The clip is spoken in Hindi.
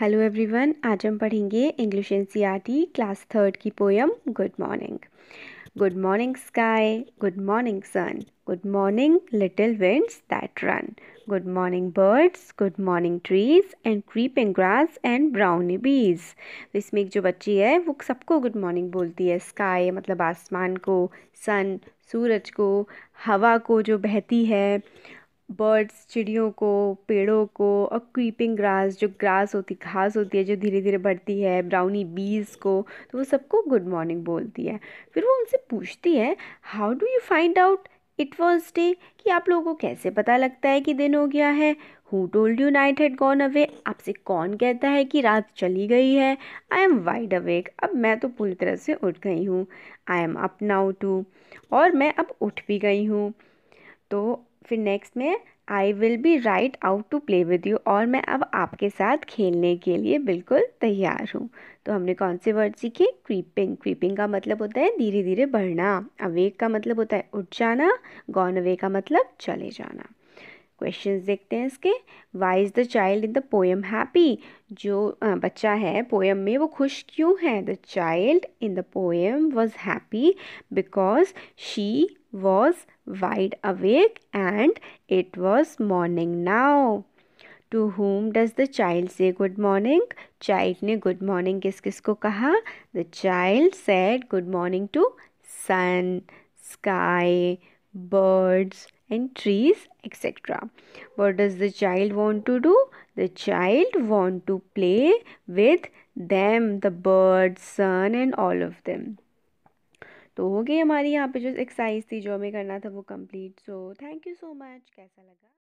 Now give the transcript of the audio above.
हेलो एवरीवन आज हम पढ़ेंगे इंग्लिश एन क्लास थर्ड की poem good morning good morning sky good morning sun good morning little winds that run good morning birds good morning trees and creeping grass and brownie bees तो इसमें एक जो बच्ची है वो सबको गुड मॉर्निंग बोलती है स्काई मतलब आसमान को सन सूरज को हवा को जो बहती है बर्ड्स चिड़ियों को पेड़ों को और क्रीपिंग ग्रास जो ग्रास होती घास होती है जो धीरे धीरे बढ़ती है ब्राउनी बीज को तो वो सबको गुड मॉर्निंग बोलती है फिर वो उनसे पूछती है how do you find out it was day कि आप लोगों को कैसे पता लगता है कि दिन हो गया है who told you night had gone away आपसे कौन कहता है कि रात चली गई है आई एम वाइड अवेक अब मैं तो पूरी तरह से उठ गई हूँ I am up now too और मैं अब उठ भी गई हूँ तो फिर नेक्स्ट में I will be right out to play with you और मैं अब आपके साथ खेलने के लिए बिल्कुल तैयार हूँ तो हमने कौन से वर्ड सीखे क्रीपिंग क्रीपिंग का मतलब होता है धीरे धीरे बढ़ना अवेक का मतलब होता है उठ जाना गॉन अवे का मतलब चले जाना क्वेश्चन देखते हैं इसके why is the child in the poem happy जो बच्चा है पोएम में वो खुश क्यों है the child in the poem was happy because she was wide awake and it was morning now. To whom does the child say good morning? Child good morning kis kis ko kaha? The child said good morning to sun, sky, birds and trees etc. What does the child want to do? The child want to play with them, the birds, sun and all of them. तो हो गई हमारी यहाँ पे जो एक्सरसाइज थी जो हमें करना था वो complete so thank you so much कैसा लगा